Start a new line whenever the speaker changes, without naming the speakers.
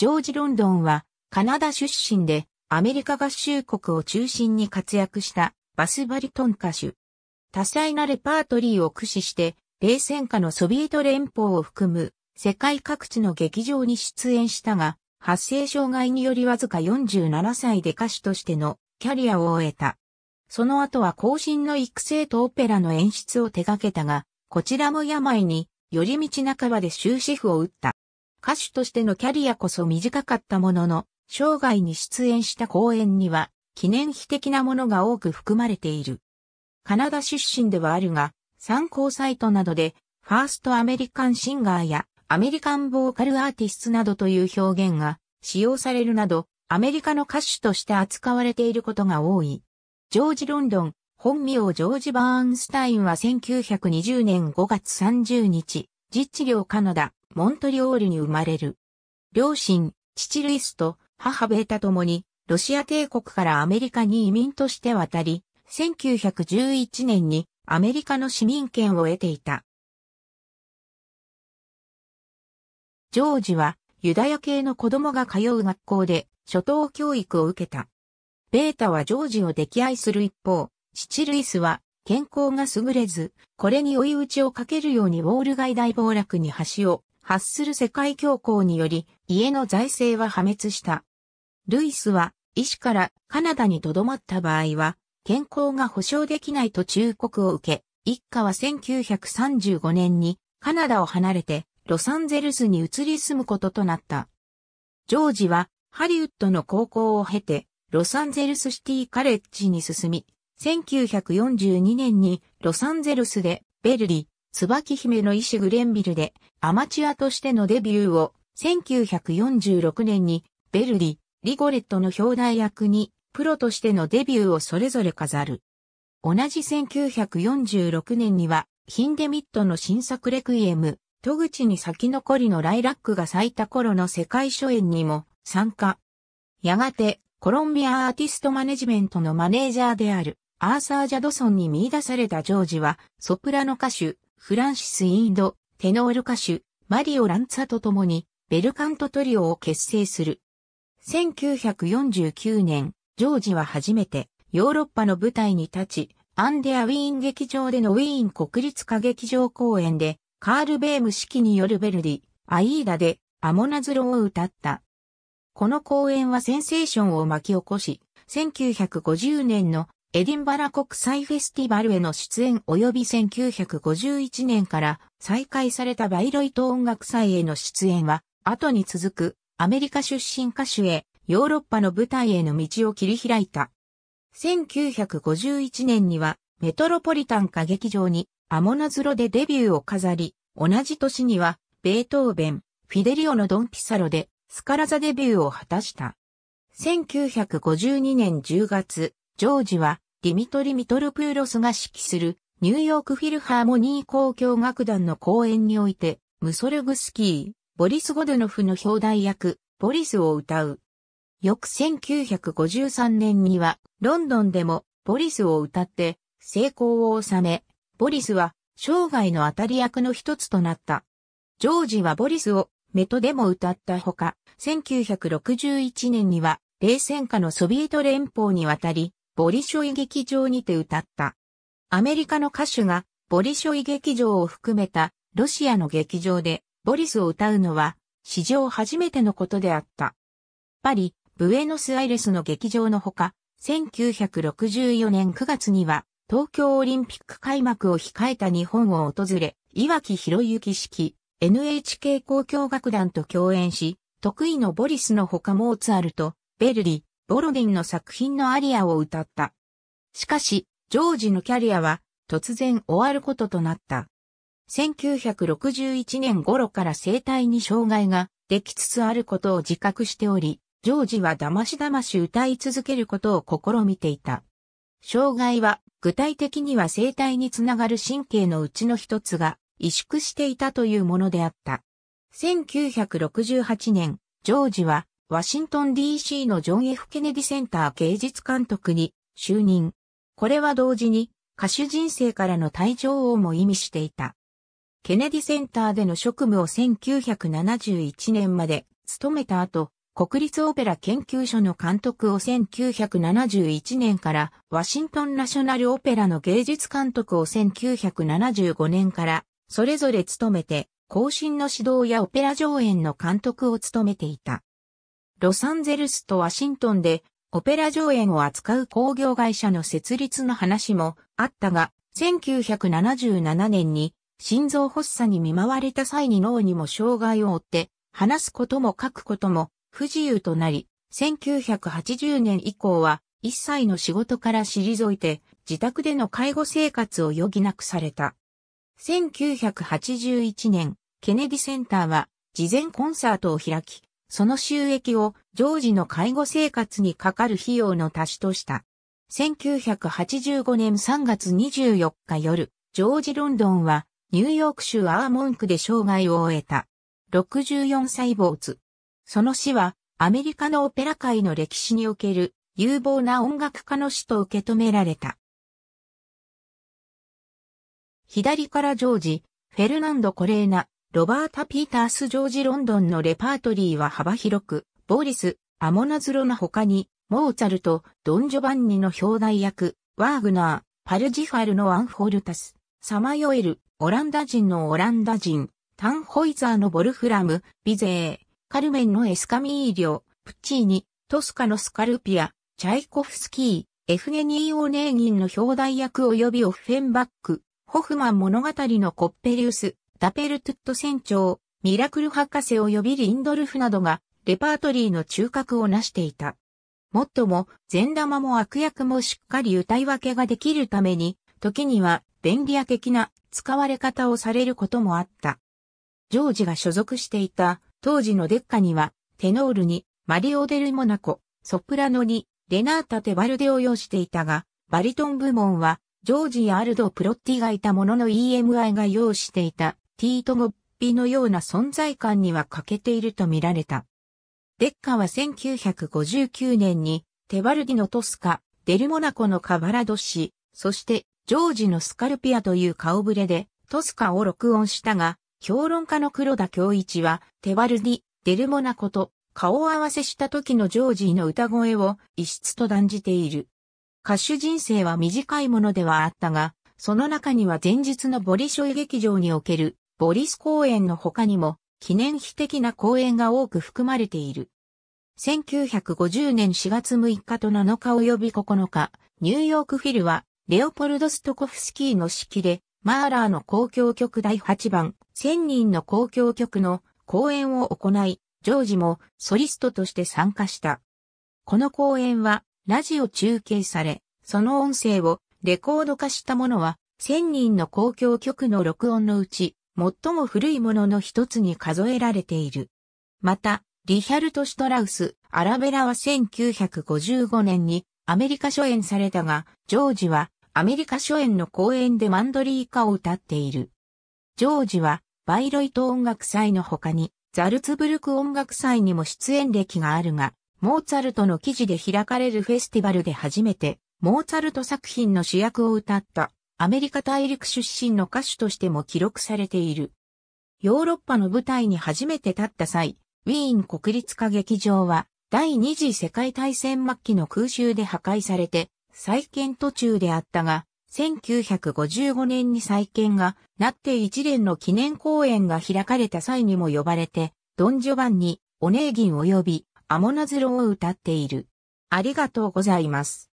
ジョージ・ロンドンは、カナダ出身で、アメリカ合衆国を中心に活躍したバスバリトン歌手。多彩なレパートリーを駆使して、冷戦下のソビエト連邦を含む世界各地の劇場に出演したが、発声障害によりわずか47歳で歌手としてのキャリアを終えた。その後は後進の育成とオペラの演出を手掛けたが、こちらも病に、寄り道半ばで終止符を打った。歌手としてのキャリアこそ短かったものの、生涯に出演した公演には、記念碑的なものが多く含まれている。カナダ出身ではあるが、参考サイトなどで、ファーストアメリカンシンガーやアメリカンボーカルアーティストなどという表現が使用されるなど、アメリカの歌手として扱われていることが多い。ジョージ・ロンドン、本名ジョージ・バーンスタインは1920年5月30日、実地領カナダ、モントリオールに生まれる。両親、父ルイスと母ベータともに、ロシア帝国からアメリカに移民として渡り、1911年にアメリカの市民権を得ていた。ジョージはユダヤ系の子供が通う学校で初等教育を受けた。ベータはジョージを溺愛する一方、父ルイスは健康が優れず、これに追い打ちをかけるようにウォール街大暴落に橋を発する世界恐慌により、家の財政は破滅した。ルイスは、医師からカナダに留まった場合は、健康が保障できないと忠告を受け、一家は1935年にカナダを離れてロサンゼルスに移り住むこととなった。ジョージはハリウッドの高校を経てロサンゼルスシティカレッジに進み、1942年にロサンゼルスでベルリ、椿姫の医師グレンビルでアマチュアとしてのデビューを1946年にベルリ、リゴレットの表題役にプロとしてのデビューをそれぞれ飾る。同じ1946年にはヒンデミットの新作レクイエム、戸口に先残りのライラックが咲いた頃の世界初演にも参加。やがてコロンビアアーティストマネジメントのマネージャーであるアーサー・ジャドソンに見出されたジョージはソプラノ歌手フランシス・インド、テノール歌手、マリオ・ランツァと共に、ベルカントトリオを結成する。1949年、ジョージは初めて、ヨーロッパの舞台に立ち、アンデア・ウィーン劇場でのウィーン国立歌劇場公演で、カール・ベーム式によるベルディ、アイーダで、アモナズロを歌った。この公演はセンセーションを巻き起こし、1950年のエディンバラ国際フェスティバルへの出演及び1951年から再開されたバイロイト音楽祭への出演は、後に続くアメリカ出身歌手へヨーロッパの舞台への道を切り開いた。1951年にはメトロポリタン歌劇場にアモナズロでデビューを飾り、同じ年にはベートーベン、フィデリオのドンピサロでスカラザデビューを果たした。1952年10月、ジョージは、ディミトリ・ミトルプーロスが指揮する、ニューヨークフィルハーモニー交響楽団の公演において、ムソルグスキー、ボリス・ゴドノフの表題役、ボリスを歌う。翌1953年には、ロンドンでも、ボリスを歌って、成功を収め、ボリスは、生涯の当たり役の一つとなった。ジョージはボリスを、メトでも歌ったほか、1961年には、冷戦下のソビエト連邦に渡り、ボリショイ劇場にて歌った。アメリカの歌手がボリショイ劇場を含めたロシアの劇場でボリスを歌うのは史上初めてのことであった。パリ、ブエノスアイレスの劇場のほか、1964年9月には東京オリンピック開幕を控えた日本を訪れ、岩木博之式 NHK 交響楽団と共演し、得意のボリスのほかモーツァルト、ベルリ、ボロディンの作品のアリアを歌った。しかし、ジョージのキャリアは突然終わることとなった。1961年頃から生体に障害ができつつあることを自覚しており、ジョージは騙し騙し歌い続けることを試みていた。障害は具体的には生体につながる神経のうちの一つが萎縮していたというものであった。1968年、ジョージはワシントン DC のジョン・ F・ ケネディセンター芸術監督に就任。これは同時に歌手人生からの退場をも意味していた。ケネディセンターでの職務を1971年まで務めた後、国立オペラ研究所の監督を1971年からワシントンナショナルオペラの芸術監督を1975年からそれぞれ務めて、後進の指導やオペラ上演の監督を務めていた。ロサンゼルスとワシントンでオペラ上演を扱う工業会社の設立の話もあったが、1977年に心臓発作に見舞われた際に脳にも障害を負って、話すことも書くことも不自由となり、1980年以降は一切の仕事から退いて、自宅での介護生活を余儀なくされた。1981年、ケネディセンターは事前コンサートを開き、その収益をジョージの介護生活にかかる費用の足しとした。1985年3月24日夜、ジョージ・ロンドンはニューヨーク州アーモンクで生涯を終えた。64歳主。その死はアメリカのオペラ界の歴史における有望な音楽家の死と受け止められた。左からジョージ、フェルナンド・コレーナ、ロバータ・ピータース・ジョージ・ロンドンのレパートリーは幅広く、ボリス、アモナズロの他に、モーツァルト、ドン・ジョバンニの表題役、ワーグナー、パルジファルのアンフォルタス、サマヨエル、オランダ人のオランダ人、タンホイザーのボルフラム、ビゼー、カルメンのエスカミーリョ、プッチーニ、トスカのスカルピア、チャイコフスキー、エフゲニー・オーネーギンの表題役及びオフェンバック、ホフマン物語のコッペリウス、ダペルトゥット船長、ミラクル博士及びリンドルフなどがレパートリーの中核を成していた。もっとも、善玉も悪役もしっかり歌い分けができるために、時には便利屋的な使われ方をされることもあった。ジョージが所属していた当時のデッカには、テノールにマリオ・デル・モナコ、ソプラノにレナータ・テバルデを要していたが、バリトン部門はジョージやアルド・プロッティがいたものの EMI が要していたティート・ゴッピのような存在感には欠けていると見られた。デッカは1959年にテバルディのトスカ、デルモナコのカバラド氏、そしてジョージのスカルピアという顔ぶれでトスカを録音したが、評論家の黒田京一はテバルディ、デルモナコと顔合わせした時のジョージの歌声を異質と断じている。歌手人生は短いものではあったが、その中には前日のボリショイ劇場におけるボリス公園の他にも記念碑的な公園が多く含まれている。1950年4月6日と7日及び9日、ニューヨークフィルは、レオポルド・ストコフスキーの指揮で、マーラーの公共曲第8番、千人の公共曲の公演を行い、ジョージもソリストとして参加した。この公演は、ラジオ中継され、その音声をレコード化したものは、千人の公共曲の録音のうち、最も古いものの一つに数えられている。また、リヒャルト・シュトラウス、アラベラは1955年にアメリカ初演されたが、ジョージはアメリカ初演の公演でマンドリーカを歌っている。ジョージはバイロイト音楽祭の他にザルツブルク音楽祭にも出演歴があるが、モーツァルトの記事で開かれるフェスティバルで初めてモーツァルト作品の主役を歌った。アメリカ大陸出身の歌手としても記録されている。ヨーロッパの舞台に初めて立った際、ウィーン国立歌劇場は第二次世界大戦末期の空襲で破壊されて再建途中であったが、1955年に再建がなって一連の記念公演が開かれた際にも呼ばれて、ドン・ジョバンにオネーギン及びアモナズロを歌っている。ありがとうございます。